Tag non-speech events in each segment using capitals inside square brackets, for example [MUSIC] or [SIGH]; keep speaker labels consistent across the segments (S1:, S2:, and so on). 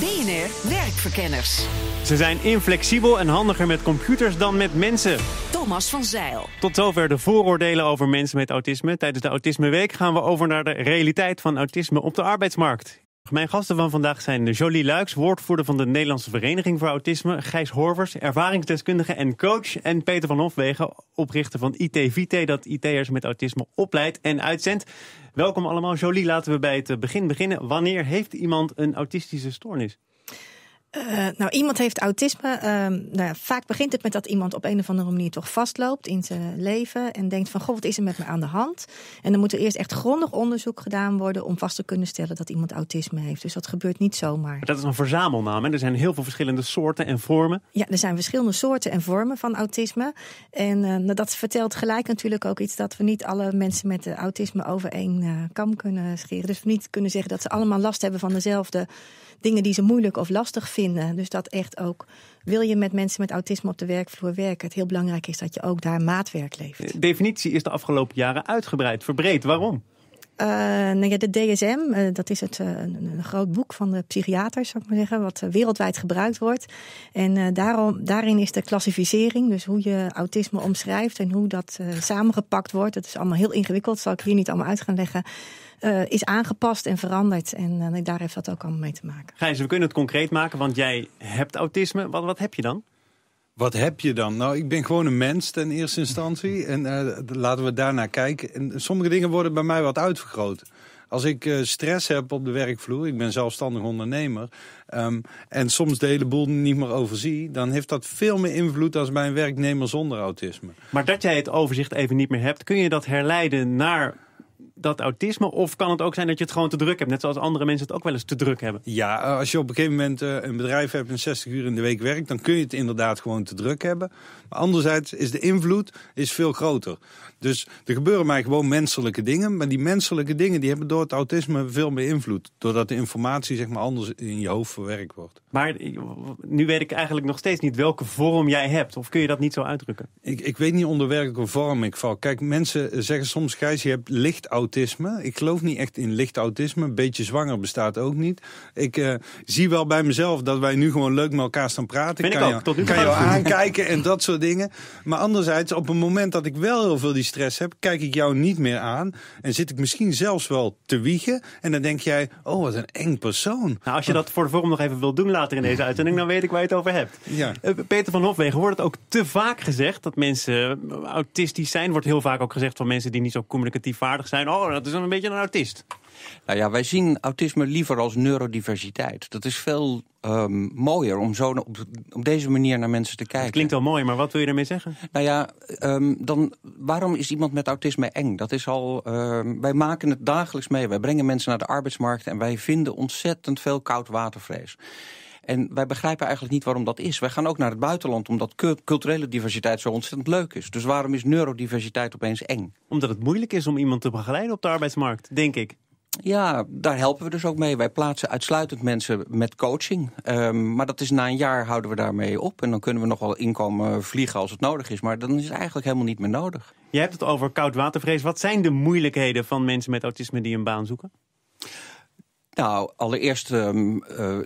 S1: BNR Werkverkenners.
S2: Ze zijn inflexibel en handiger met computers dan met mensen.
S1: Thomas van Zeil.
S2: Tot zover de vooroordelen over mensen met autisme. Tijdens de Autisme Week gaan we over naar de realiteit van autisme op de arbeidsmarkt. Mijn gasten van vandaag zijn Jolie Luiks, woordvoerder van de Nederlandse Vereniging voor Autisme, Gijs Horvers, ervaringsdeskundige en coach, en Peter van Hofwegen, oprichter van IT dat IT'ers met autisme opleidt en uitzendt. Welkom allemaal. Jolie, laten we bij het begin beginnen. Wanneer heeft iemand een autistische stoornis?
S3: Eh, nou, iemand heeft autisme. Ehm, nou ja, vaak begint het met dat iemand op een of andere manier toch vastloopt in zijn leven. En denkt van, goh, wat is er met me aan de hand? En dan moet er eerst echt grondig onderzoek gedaan worden om vast te kunnen stellen dat iemand autisme heeft. Dus dat gebeurt niet zomaar. Maar
S2: dat is een verzamelnaam. Hè? Er zijn heel veel verschillende soorten en vormen.
S3: Ja, er zijn verschillende soorten en vormen van autisme. En eh, nou, dat vertelt gelijk natuurlijk ook iets dat we niet alle mensen met eh, autisme over één kam kunnen scheren. Dus we niet kunnen zeggen dat ze allemaal last hebben van dezelfde dingen die ze moeilijk of lastig vinden. Dus dat echt ook, wil je met mensen met autisme op de werkvloer werken, het heel belangrijk is dat je ook daar maatwerk levert.
S2: De definitie is de afgelopen jaren uitgebreid, verbreed. Waarom?
S3: nou de DSM, eh, dat is het, eh, een, groot boek van de psychiaters, zou ik maar zeggen, wat wereldwijd gebruikt wordt. En daarom, daarin is de klassificering, dus hoe je autisme omschrijft en hoe dat samengepakt wordt. Dat is allemaal heel ingewikkeld, zal ik hier niet allemaal uit gaan leggen. is aangepast en veranderd. En daar heeft dat ook allemaal mee te maken.
S4: Gijs, we kunnen het concreet maken, want jij hebt autisme. Wat, wat heb je dan? wat heb je dan? Nou, ik ben gewoon een mens ten eerste instantie. [LAUGHS] En eh, laten we daarnaar kijken. En sommige dingen worden bij mij wat uitvergroot. Als ik eh, stress heb op de werkvloer, ik ben zelfstandig ondernemer... Ehm, en soms de hele boel niet meer overzie... dan heeft dat veel meer invloed dan bij een werknemer zonder autisme. Maar dat jij het overzicht even niet meer hebt... kun je dat
S2: herleiden naar dat autisme? Of kan het ook zijn dat je het gewoon te druk hebt? Net zoals andere mensen het ook wel
S4: eens te druk hebben. Ja, als je op een gegeven moment eh, een bedrijf hebt en 60 uur in de week werkt... dan kun je het inderdaad gewoon te druk hebben. Maar anderzijds is de invloed is veel groter. Dus er gebeuren mij gewoon menselijke dingen. Maar die menselijke dingen die hebben door het autisme veel meer invloed. Doordat de informatie zeg maar, anders in je hoofd verwerkt wordt. Maar nu weet ik eigenlijk nog steeds niet welke vorm jij hebt. Of kun je dat niet zo uitdrukken? Ik, ik weet niet onder welke vorm ik val. Kijk, mensen zeggen soms, Gijs, je hebt licht autisme. Ik geloof niet echt in licht autisme. Een beetje zwanger bestaat ook niet. Ik eh, zie wel bij mezelf dat wij nu gewoon leuk met elkaar staan praten. ik, kan kan je aankijken en dat soort dingen. Maar anderzijds, op het moment dat ik wel heel veel die stress heb, kijk ik jou niet meer aan. En zit ik misschien zelfs wel te wiegen. En dan denk jij, oh, wat een eng persoon. Nou, als je dat voor de vorm nog even wil doen later in deze uitzending, dan weet ik waar je het over hebt. Ja. Eh, Peter
S2: van Hofwegen, wordt het ook te vaak gezegd dat mensen eh, autistisch zijn? Wordt heel vaak ook gezegd van mensen die niet zo communicatief vaardig zijn. Oh, dat is een beetje een autist. Nou ja, wij zien autisme liever
S5: als neurodiversiteit. Dat is veel ehm, mooier om zo op, deze manier naar mensen te kijken. klinkt al mooi, maar wat wil je daarmee zeggen? Nou ja, ehm, dan, waarom is iemand met autisme eng? Dat is al, ehm, wij maken het dagelijks mee. Wij brengen mensen naar de arbeidsmarkt en wij vinden ontzettend veel koud watervrees. En wij begrijpen eigenlijk niet waarom dat is. Wij gaan ook naar het buitenland omdat culturele diversiteit zo ontzettend leuk is. Dus waarom is neurodiversiteit opeens eng? Omdat het moeilijk is om iemand te begeleiden op de arbeidsmarkt, denk ik. Ja, daar helpen we dus ook mee. Wij plaatsen uitsluitend mensen met coaching. Ehm, maar dat is na een jaar houden we daarmee op. En dan kunnen we nog wel inkomen vliegen als het nodig is. Maar dan is het eigenlijk helemaal niet meer nodig. Je hebt het over koudwatervrees. Wat zijn de moeilijkheden van mensen met autisme die een baan zoeken? Nou, allereerst ehm, eh,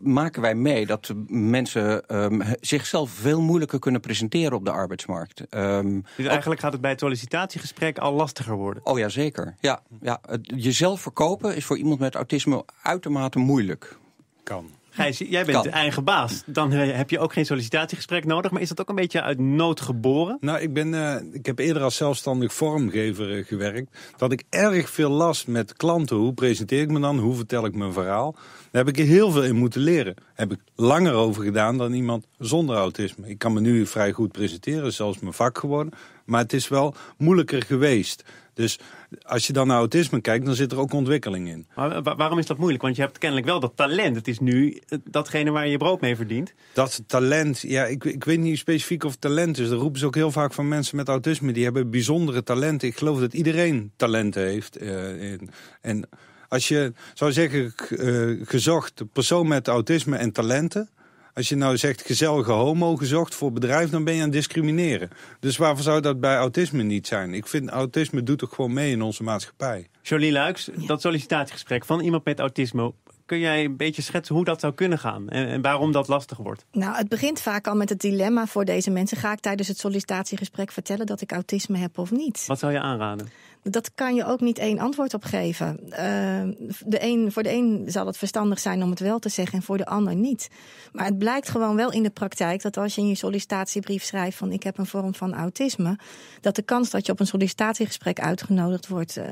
S5: maken wij mee dat mensen ehm, zichzelf veel moeilijker kunnen presenteren op de arbeidsmarkt. Ehm, dus eigenlijk gaat het bij het sollicitatiegesprek al lastiger worden. Oh ja, zeker. Ja, ja. Jezelf verkopen is voor iemand met autisme uitermate moeilijk.
S2: Kan. Gijs, jij bent de eigen baas. Dan eh, heb je ook geen sollicitatiegesprek
S4: nodig. Maar is dat ook een beetje uit nood geboren? Nou, ik, ben, eh, ik heb eerder als zelfstandig vormgever eh, gewerkt. Dat ik erg veel last met klanten. Hoe presenteer ik me dan? Hoe vertel ik mijn verhaal? Daar heb ik heel veel in moeten leren. heb ik langer over gedaan dan iemand zonder autisme. Ik kan me nu vrij goed presenteren. Zelfs mijn vak geworden. Maar het is wel moeilijker geweest. Dus als je dan naar autisme kijkt, dan zit er ook ontwikkeling in.
S2: Maar waarom is dat moeilijk? Want je hebt
S4: kennelijk wel dat talent. Het is nu eh, datgene waar je je brood mee verdient. Dat talent, ja, ik, ik weet niet specifiek of talent is. Dat roepen ze ook heel vaak van mensen met autisme. Die hebben bijzondere talenten. Ik geloof dat iedereen talenten heeft. Eh, en als je, zou zeggen, eh, gezocht persoon met autisme en talenten... Als je nou zegt gezellige homo gezocht voor bedrijf, dan ben je aan het discrimineren. Dus waarvoor zou dat bij autisme niet zijn? Ik vind autisme doet toch gewoon mee in onze maatschappij.
S2: Jolie Luiks, dat sollicitatiegesprek van iemand met autisme kun jij een beetje schetsen hoe dat zou kunnen gaan en, waarom dat lastig wordt?
S3: Nou, het begint vaak al met het dilemma voor deze mensen. Ga ik tijdens het sollicitatiegesprek vertellen dat ik autisme heb of niet?
S2: Wat zou je aanraden?
S3: dat kan je ook niet één antwoord op geven. Eh, de een, voor de een zal het verstandig zijn om het wel te zeggen en voor de ander niet. Maar het blijkt gewoon wel in de praktijk dat als je in je sollicitatiebrief schrijft van ik heb een vorm van autisme, dat de kans dat je op een sollicitatiegesprek uitgenodigd wordt eh,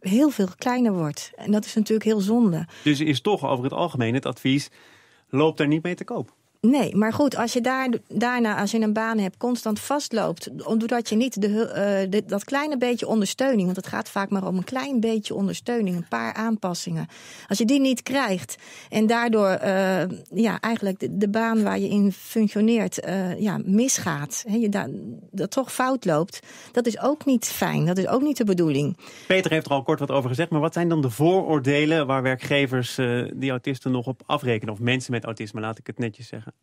S3: heel veel kleiner wordt. En dat is natuurlijk heel zonde.
S2: Dus is toch over het algemeen het advies: loop daar niet mee te koop.
S3: Nee, maar goed, als je daar, daarna, als je een baan hebt, constant vastloopt, doordat je niet eh, de, dat kleine beetje ondersteuning, want het gaat vaak maar om een klein beetje ondersteuning, een paar aanpassingen. Als je die niet krijgt en daardoor eh, ja, eigenlijk de, baan waar je in functioneert eh, ja, misgaat, he, je dat toch fout loopt, dat is ook niet fijn, dat is ook niet de bedoeling.
S2: Peter heeft er al kort wat over gezegd, maar wat zijn dan de vooroordelen waar werkgevers die autisten nog op afrekenen, of mensen met autisme, laat ik het netjes zeggen?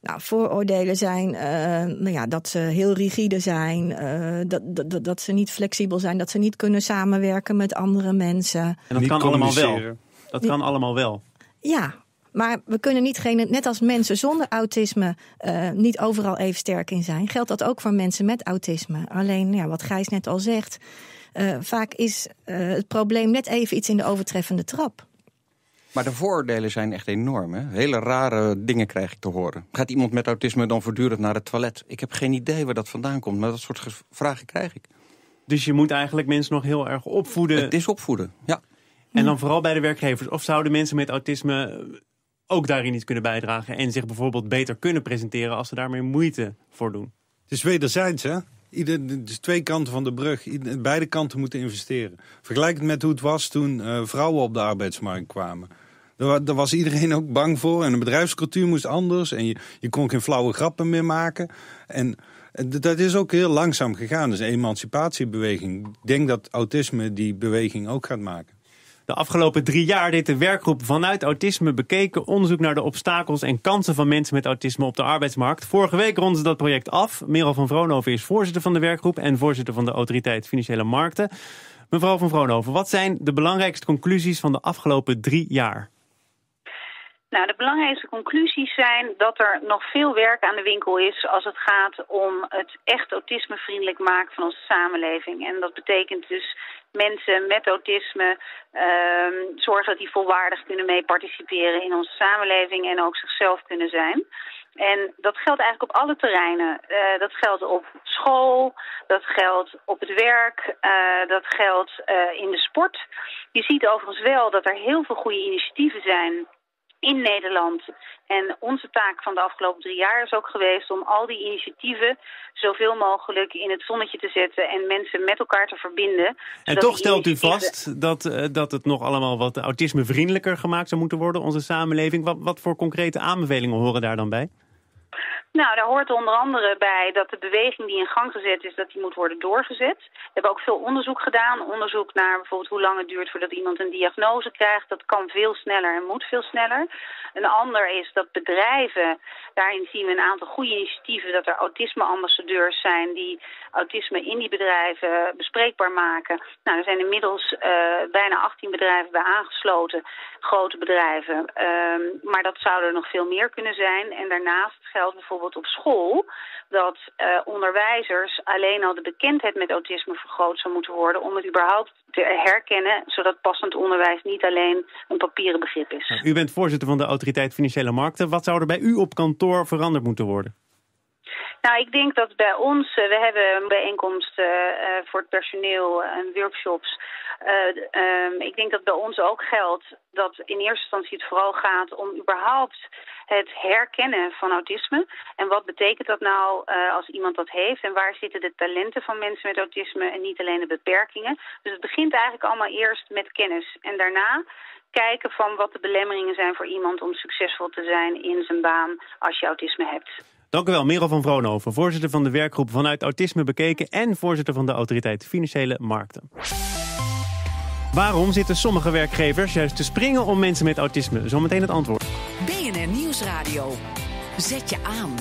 S3: Nou, vooroordelen zijn eh, nou ja, dat ze heel rigide zijn, uh, dat, dat, dat ze niet flexibel zijn, dat ze niet kunnen samenwerken met andere mensen. En dat niet
S2: kan allemaal wel. Dat kan allemaal wel.
S3: Ja, maar we kunnen niet, net als mensen zonder autisme, eh, niet overal even sterk in zijn. Geldt dat ook voor mensen met autisme? Alleen, ja, wat Gijs net al zegt, vaak is het probleem net even iets in de overtreffende trap.
S5: Maar de voordelen zijn echt enorm. Hele rare dingen krijg ik te horen. Gaat iemand met autisme dan voortdurend naar
S2: het toilet? Ik heb geen idee waar dat vandaan komt, maar dat soort vragen krijg ik. Dus je moet eigenlijk mensen nog heel erg opvoeden. Het is opvoeden, ja. En dan vooral bij de werkgevers. Of zouden mensen met autisme ook daarin iets kunnen bijdragen... en zich bijvoorbeeld beter kunnen presenteren als ze daarmee moeite
S4: voor doen? Het is wederzijds, hè? Ieder, dus twee kanten van de brug. beide kanten moeten investeren. Vergelijk het met hoe het was toen eh, vrouwen op de arbeidsmarkt kwamen. Daar, was iedereen ook bang voor. En de bedrijfscultuur moest anders. En je, je kon geen flauwe grappen meer maken. En dat is ook heel langzaam gegaan. Dus een emancipatiebeweging. Ik denk dat autisme die beweging ook gaat maken. De afgelopen drie jaar deed de werkgroep vanuit
S2: autisme bekeken onderzoek naar de obstakels en kansen van mensen met autisme op de arbeidsmarkt. Vorige week rond ze dat project af. Merel van Vroonhoven is voorzitter van de werkgroep en voorzitter van de Autoriteit Financiële Markten. Mevrouw van Vroonhoven, wat zijn de belangrijkste conclusies van de afgelopen drie jaar?
S6: Nou, de belangrijkste conclusies zijn dat er nog veel werk aan de winkel is als het gaat om het echt autismevriendelijk maken van onze samenleving. En dat betekent dus mensen met autisme ehm, zorgen dat die volwaardig kunnen mee participeren in onze samenleving en ook zichzelf kunnen zijn. En dat geldt eigenlijk op alle terreinen. Eh, dat geldt op school, dat geldt op het werk, eh, dat geldt eh, in de sport. Je ziet overigens wel dat er heel veel goede initiatieven zijn in Nederland. En onze taak van de afgelopen drie jaar is ook geweest om al die initiatieven zoveel mogelijk in het zonnetje te zetten en mensen met elkaar te verbinden. En toch stelt u vast
S2: dat, eh, dat het nog allemaal wat autismevriendelijker gemaakt zou moeten worden, onze samenleving. Wat, wat voor concrete aanbevelingen horen daar dan bij?
S6: Nou, daar hoort onder andere bij dat de beweging die in gang gezet is, dat die moet worden doorgezet. We hebben ook veel onderzoek gedaan. Onderzoek naar bijvoorbeeld hoe lang het duurt voordat iemand een diagnose krijgt. Dat kan veel sneller en moet veel sneller. Een ander is dat bedrijven, daarin zien we een aantal goede initiatieven, dat er autismeambassadeurs zijn die autisme in die bedrijven bespreekbaar maken. Nou, er zijn inmiddels eh, bijna 18 bedrijven bij aangesloten, grote bedrijven. Ehm, maar dat zou er nog veel meer kunnen zijn. En daarnaast geldt bijvoorbeeld bijvoorbeeld op school dat eh, onderwijzers alleen al de bekendheid met autisme vergroot zou moeten worden om het überhaupt te herkennen, zodat passend onderwijs niet alleen een papieren begrip is. Nou,
S2: u bent voorzitter van de Autoriteit Financiële Markten. Wat zou er bij u op kantoor veranderd moeten worden?
S6: Nou, ik denk dat bij ons, eh, we hebben bijeenkomsten eh, eh, voor het personeel en workshops. Ehm, ik denk dat bij ons ook geldt dat in eerste instantie het vooral gaat om überhaupt het herkennen van autisme. En wat betekent dat nou als iemand dat heeft? En waar zitten de talenten van mensen met autisme en niet alleen de beperkingen? Dus het begint eigenlijk allemaal eerst met kennis. En daarna kijken van wat de belemmeringen zijn voor iemand om succesvol te zijn in zijn baan als je autisme hebt.
S2: Dank u wel, Merel van Vroonhoven, voorzitter van de werkgroep Vanuit Autisme Bekeken... en voorzitter van de Autoriteit Financiële Markten. Waarom zitten sommige werkgevers juist te springen om mensen met autisme? Zometeen het antwoord.
S1: BNR Nieuwsradio. Zet je aan.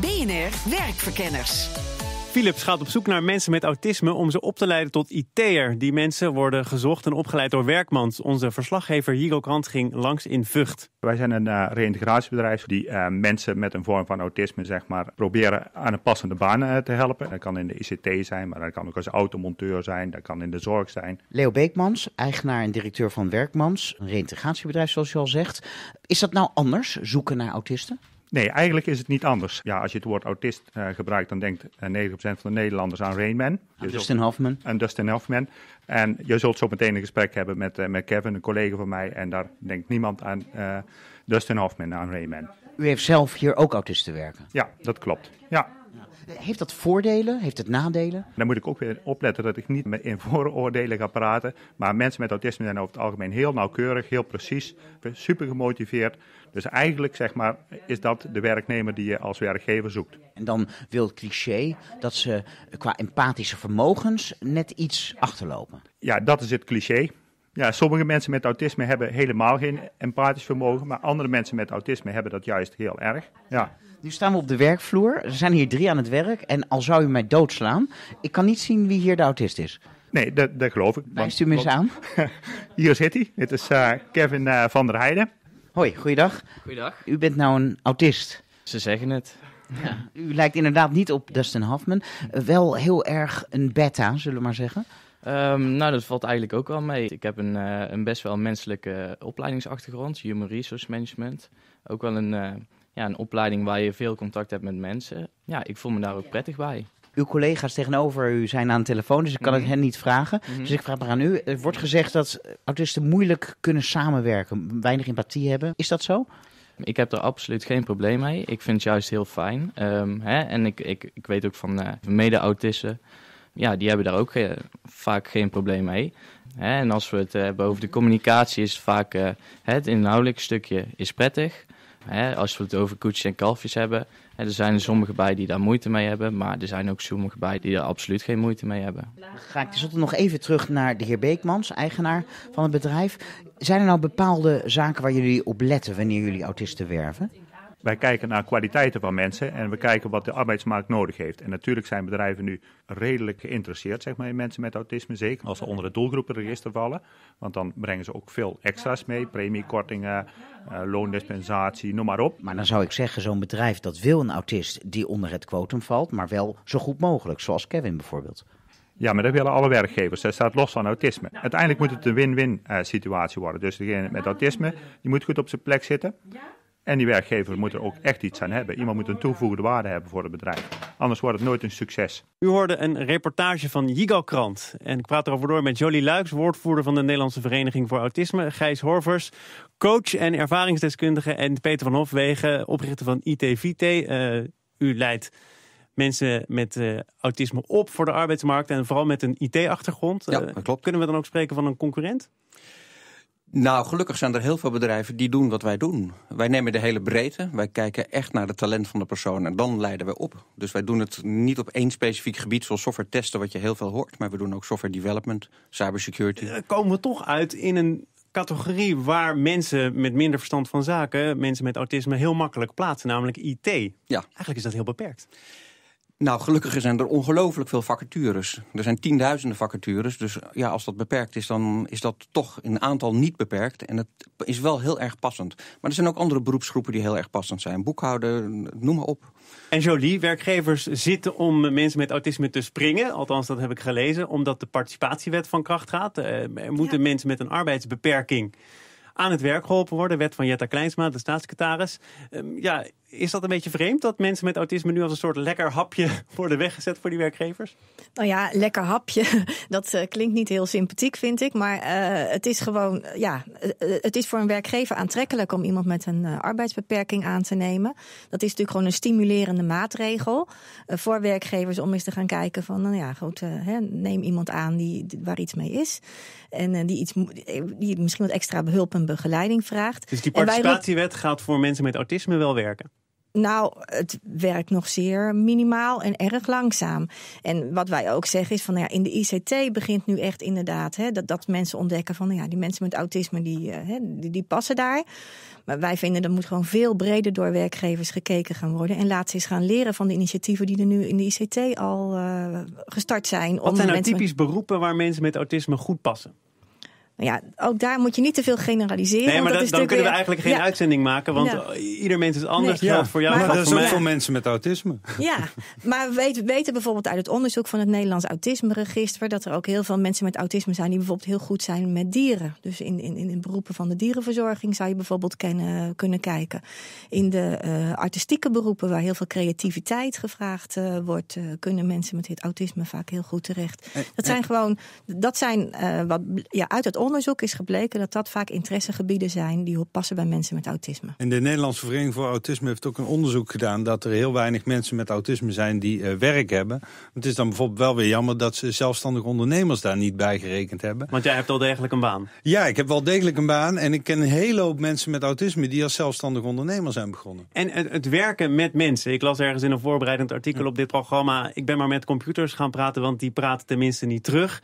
S3: BNR Werkverkenners.
S2: Philips gaat op zoek naar mensen met autisme om ze op te leiden tot IT'er. Die mensen worden gezocht en opgeleid door Werkmans. Onze verslaggever Hugo Krant ging langs in Vught. Wij zijn een uh, reïntegratiebedrijf die eh, mensen
S7: met een vorm van autisme zeg maar, proberen aan een passende baan eh, te helpen. Dat kan in de ICT zijn,
S1: maar dat kan ook als automonteur zijn, dat kan in de zorg zijn. Leo Beekmans, eigenaar en directeur van Werkmans, een reïntegratiebedrijf zoals je al zegt. Is dat nou anders, zoeken naar autisten? Nee,
S7: eigenlijk is het niet anders. Ja, als je het woord autist eh, gebruikt, dan denkt 90% eh, van de Nederlanders aan Rainman. Dustin Hoffman. Dustin Hoffman. En je zult zo meteen een gesprek hebben met, eh, met Kevin, een collega van mij. En daar denkt niemand aan Dustin Hoffman, aan Rainman. U heeft zelf hier ook autisten werken? Ja, dat klopt. Ja, heeft dat voordelen? Heeft het nadelen? Dan moet ik ook weer opletten dat ik niet in [LAUGHS] vooroordelen ga praten. Maar mensen met autisme zijn over het algemeen heel nauwkeurig, heel precies, super gemotiveerd. Dus eigenlijk zeg maar, is dat de werknemer die je als werkgever zoekt. En dan wil het cliché dat ze qua empathische vermogens net iets achterlopen. Ja, dat is het cliché. Ja, sommige mensen met autisme hebben helemaal geen empathisch vermogen, maar andere mensen met autisme hebben dat juist heel erg.
S1: Ja. Nu staan we op de werkvloer. Er zijn hier drie aan het werk. En al zou u mij doodslaan, ik kan niet zien wie hier de autist is. Nee, dat, dat geloof ik. Wijst u me eens aan? [LAUGHS] Hier zit hij. Dit is eh, Kevin eh, van der Heijden. Hoi, goeiedag. Goeiedag. U bent nou een autist. Ze zeggen het. Ja. U lijkt inderdaad niet op Dustin Hoffman. Eh, wel heel erg een beta, zullen we maar zeggen. Ehm, nou, dat valt eigenlijk ook wel mee. Ik heb een, een best wel menselijke opleidingsachtergrond, Human Resource Management. Ook wel een ja, een opleiding waar je veel contact hebt met mensen. Ja, ik voel me daar ook prettig bij. Uw collega's tegenover u zijn aan de telefoon, dus ik kan het mhm. hen niet vragen. Mhm. Dus ik vraag maar aan u. Er wordt gezegd dat autisten moeilijk kunnen samenwerken, weinig empathie hebben. Is dat zo? Ik heb er absoluut geen probleem mee. Ik vind het juist heel fijn. Ehm, hè? En ik, ik, ik weet ook van uh, mede-autisten, ja, die hebben daar ook eh, vaak geen probleem mee. Hè? En als we het uh, hebben over de communicatie, is vaak het inhoudelijk stukje is prettig. Hè, als we het over koetsjes en kalfjes hebben. Hè, er zijn er sommigen bij die daar moeite mee hebben. Maar er zijn ook sommigen bij die daar absoluut geen moeite mee hebben. Ga ik tenslotte nog even terug naar de heer Beekmans, eigenaar van het bedrijf. Zijn er nou bepaalde zaken waar jullie op letten wanneer jullie autisten werven? Wij kijken naar
S7: kwaliteiten van mensen en we kijken wat de arbeidsmarkt nodig heeft. En natuurlijk zijn bedrijven nu redelijk geïnteresseerd zeg maar, in mensen met autisme. Zeker als ze onder het doelgroepenregister vallen. Want dan brengen ze ook veel extra's mee. Premiekortingen, eh, loondispensatie, noem maar op.
S1: Maar dan zou ik zeggen, zo'n bedrijf dat wil een autist die onder het quotum valt. Maar wel zo goed mogelijk, zoals Kevin bijvoorbeeld.
S7: Ja, maar dat willen alle werkgevers. Dat staat los van autisme. Nou. Uiteindelijk moet het een win-win eh, situatie worden. Dus degene met autisme, die moet goed op zijn plek zitten. En die werkgever moet er ook echt iets aan hebben. Iemand moet een toegevoegde waarde hebben voor het bedrijf. Anders wordt het nooit een succes.
S2: U hoorde een reportage van Jigal Krant. En ik praat erover door met Jolie Luiks, woordvoerder van de Nederlandse Vereniging voor Autisme. Gijs Horvers, coach en ervaringsdeskundige. En Peter van Hofwegen, oprichter van ITVT. Uh, eh, u leidt mensen met eh, autisme op voor de arbeidsmarkt. En vooral met een IT-achtergrond. Ja, eh, klopt. kunnen we dan ook spreken van een concurrent?
S5: Nou, gelukkig zijn er heel veel bedrijven die doen wat wij doen. Wij nemen de hele breedte. Wij kijken echt naar het talent van de persoon en dan leiden we op. Dus wij doen het niet op één specifiek gebied, zoals software testen, wat
S2: je heel veel hoort. Maar we doen ook software development, cybersecurity. Eh, komen we toch uit in een categorie waar mensen met minder verstand van zaken, mensen met autisme, heel makkelijk plaatsen, namelijk IT. Ja. Eigenlijk is dat heel beperkt. Nou, gelukkig zijn er ongelooflijk veel vacatures.
S5: Er zijn tienduizenden vacatures. Dus ja, als dat beperkt is, dan is dat toch een aantal niet beperkt. En het is wel heel erg passend. Maar er zijn ook andere beroepsgroepen die heel erg passend zijn. Boekhouden,
S2: noem maar op. En Jolie, werkgevers zitten om mensen met autisme te springen. Althans, dat heb ik gelezen. Omdat de participatiewet van kracht gaat. Eh, er moeten mensen met een arbeidsbeperking aan het werk geholpen worden. Wet van Jetta Kleinsma, de staatssecretaris. Ehm, ja, is dat een beetje vreemd dat mensen met autisme nu als een soort lekker hapje [LAUGHS] worden weggezet voor die werkgevers?
S3: Nou ja, lekker hapje. [LAUGHS] Dat eh, klinkt niet heel sympathiek, vind ik. Maar eh, het is gewoon, eh, ja, het is voor een werkgever aantrekkelijk om iemand met een arbeidsbeperking aan te nemen. Dat is natuurlijk gewoon een stimulerende maatregel voor werkgevers om eens te gaan kijken van, nou ja, goed, hè, neem iemand aan die, waar iets mee is. En die, iets, die misschien wat extra behulp en begeleiding vraagt.
S2: Dus die participatiewet gaat voor mensen met autisme wel werken?
S3: Nou, het werkt nog zeer minimaal en erg langzaam. En wat wij ook zeggen is van nou ja, in de ICT begint nu echt inderdaad hè, dat, dat mensen ontdekken van nou ja, die mensen met autisme die, eh, hè, die, passen daar. Maar wij vinden dat moet gewoon veel breder door werkgevers gekeken gaan worden. En laat ze eens gaan leren van de initiatieven die er nu in de ICT al eh, gestart zijn. Wat zijn nou typisch
S2: beroepen waar mensen met autisme goed passen?
S3: ja, ook daar moet je niet te veel generaliseren. Nee, maar dan kunnen we eigenlijk geen
S2: uitzending maken, want ieder mens is anders. Nee. voor jou, maar,
S4: er zijn veel mensen met autisme.
S3: Ja, maar we weten bijvoorbeeld uit het onderzoek van het Nederlands Autisme Register dat er ook heel veel mensen met autisme zijn die bijvoorbeeld heel goed zijn met dieren. Dus in, in, in beroepen van de dierenverzorging zou je bijvoorbeeld kennen, eh, kunnen kijken. In de eh, artistieke beroepen waar heel veel creativiteit gevraagd eh, wordt, kunnen mensen met dit autisme vaak heel goed terecht. Dat zijn gewoon, dat zijn wat ja, uit het onderzoek onderzoek is gebleken dat dat vaak interessegebieden zijn die passen bij mensen met autisme.
S4: En de Nederlandse Vereniging voor Autisme heeft ook een onderzoek gedaan dat er heel weinig mensen met autisme zijn die eh, werk hebben. Het is dan bijvoorbeeld wel weer jammer dat ze zelfstandige ondernemers daar niet bij gerekend hebben. Want jij hebt wel degelijk een baan. Ja, ik heb wel degelijk een baan en ik ken een hele hoop mensen met autisme die als zelfstandig ondernemer zijn begonnen. En het, werken
S2: met mensen. Ik las ergens in een voorbereidend artikel op dit programma, ik ben maar met computers gaan praten, want die praten
S4: tenminste niet terug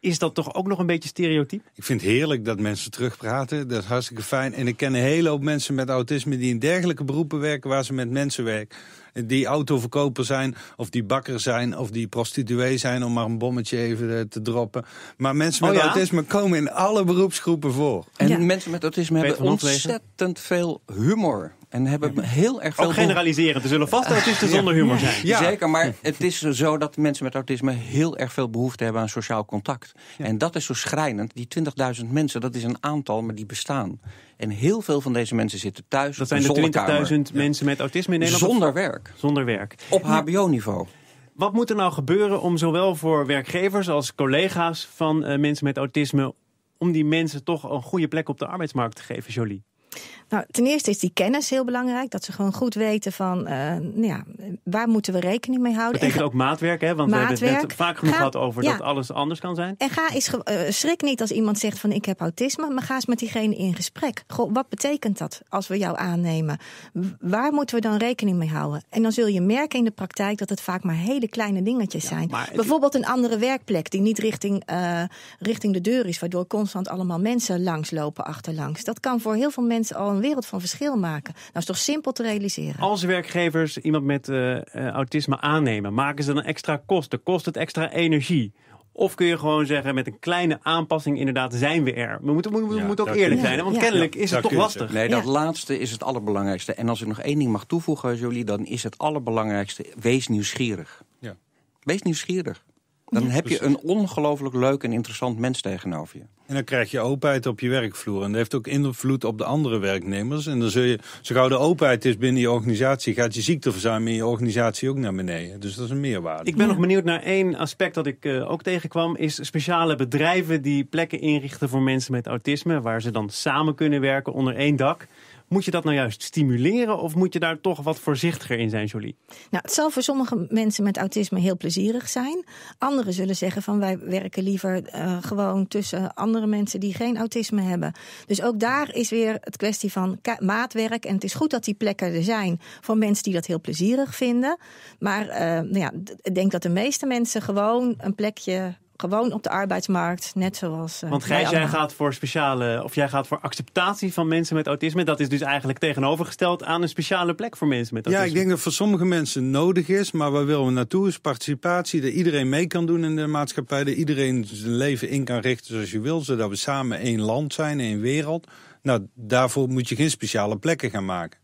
S4: is dat toch ook nog een beetje stereotyp? Ik vind het heerlijk dat mensen terugpraten. Dat is hartstikke fijn. En ik ken een hele hoop mensen met autisme die in dergelijke beroepen werken waar ze met mensen werken die autoverkoper zijn, of die bakker zijn, of die prostituee zijn, om maar een bommetje even eh, te droppen. Maar mensen met oh autisme komen in alle beroepsgroepen voor. En mensen met autisme hebben ontzettend veel humor. En hebben heel erg veel.
S5: Ook generaliseren.
S2: Er zullen vast autisten zonder humor zijn. Zeker, maar
S5: het is zo dat mensen met autisme heel erg veel behoefte hebben aan sociaal contact. En dat is zo schrijnend. Die 20.000 mensen, dat is een aantal, maar die bestaan. En heel veel van deze mensen zitten thuis. Dat zijn de
S2: 20.000 mensen met autisme in Nederland? Zonder werk. Zonder werk. Op HBO-niveau. Wat moet er nou gebeuren om zowel voor werkgevers als collega's van eh, mensen met autisme. om die mensen toch een goede plek op de arbeidsmarkt te geven, Jolie?
S3: Nou, ten eerste is die kennis heel belangrijk. Dat ze gewoon goed weten van eh, nou ja, waar moeten we rekening mee houden. Dat betekent
S2: ook maatwerk, hè? Want we hebben het vaak genoeg ga, gehad over dat alles anders kan zijn. En ga
S3: eens, eh, schrik niet als iemand zegt van ik heb autisme, maar ga eens met diegene in gesprek. wat betekent dat als we jou aannemen? Waar moeten we dan rekening mee houden? En dan zul je merken in de praktijk dat het vaak maar hele kleine dingetjes zijn. Bijvoorbeeld een andere werkplek die niet richting, eh, richting de deur is, waardoor constant allemaal mensen langslopen achterlangs. Dat kan voor heel veel mensen al een wereld van verschil maken. Nou is toch simpel te realiseren.
S2: Als werkgevers iemand met eh, eh, autisme aannemen, maken ze dan extra kosten? Kost het extra energie? Of kun je gewoon zeggen, met een kleine aanpassing inderdaad zijn we er. We moeten, we,
S4: moeten ook eerlijk zijn, want kennelijk is het toch lastig. Nee, dat
S5: laatste is het allerbelangrijkste. En als ik nog één ding mag toevoegen, Jolie, dan is het allerbelangrijkste, wees nieuwsgierig. Wees nieuwsgierig. Dan heb je een ongelooflijk leuk en interessant mens tegenover je.
S4: En dan krijg je openheid op je werkvloer. En dat heeft ook invloed op de andere werknemers. En dan zul je, zo gauw de openheid is binnen je organisatie, gaat je ziekteverzuim in je organisatie ook naar beneden. Dus dat is een meerwaarde. Ik ben nog benieuwd naar één aspect
S2: dat ik eh, ook tegenkwam. Is speciale bedrijven die plekken inrichten voor mensen met autisme. Waar ze dan samen kunnen werken onder één dak. Moet je dat nou juist stimuleren of moet je daar toch wat voorzichtiger in zijn, Jolie?
S3: Nou, het zal voor sommige mensen met autisme heel plezierig zijn. Anderen zullen zeggen van wij werken liever eh, gewoon tussen andere mensen die geen autisme hebben. Dus ook daar is weer het kwestie van maatwerk. En het is goed dat die plekken er zijn voor mensen die dat heel plezierig vinden. Maar eh, nou ja, ik denk dat de meeste mensen gewoon een plekje gewoon op de arbeidsmarkt, net zoals. Uh, Want Gijs, jij
S2: gaat voor speciale, of jij gaat voor acceptatie van mensen met autisme. Dat is dus eigenlijk tegenovergesteld aan een speciale plek voor mensen met
S4: autisme. Ja, ik denk dat voor sommige mensen nodig is, maar waar willen we naartoe? Is participatie, dat iedereen mee kan doen in de maatschappij, dat iedereen zijn leven in kan richten zoals je wil, zodat we samen één land zijn, één wereld. Nou, daarvoor moet je geen speciale plekken gaan maken.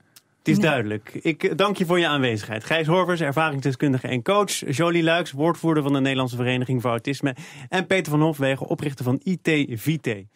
S4: Het is duidelijk. Ik
S2: eh, dank je voor je aanwezigheid. Gijs Horvers, ervaringsdeskundige en coach. Jolie Luiks, woordvoerder van de Nederlandse Vereniging voor Autisme. En Peter van Hofwegen, oprichter van IT